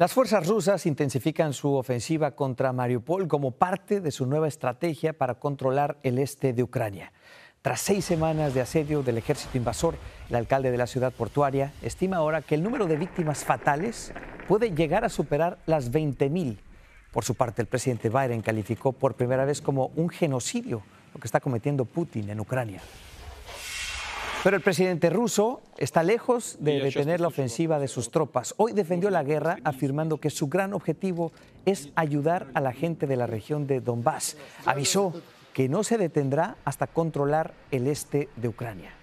Las fuerzas rusas intensifican su ofensiva contra Mariupol como parte de su nueva estrategia para controlar el este de Ucrania. Tras seis semanas de asedio del ejército invasor, el alcalde de la ciudad portuaria estima ahora que el número de víctimas fatales puede llegar a superar las 20.000. Por su parte, el presidente Biden calificó por primera vez como un genocidio lo que está cometiendo Putin en Ucrania. Pero el presidente ruso está lejos de detener la ofensiva de sus tropas. Hoy defendió la guerra afirmando que su gran objetivo es ayudar a la gente de la región de Donbass. Avisó que no se detendrá hasta controlar el este de Ucrania.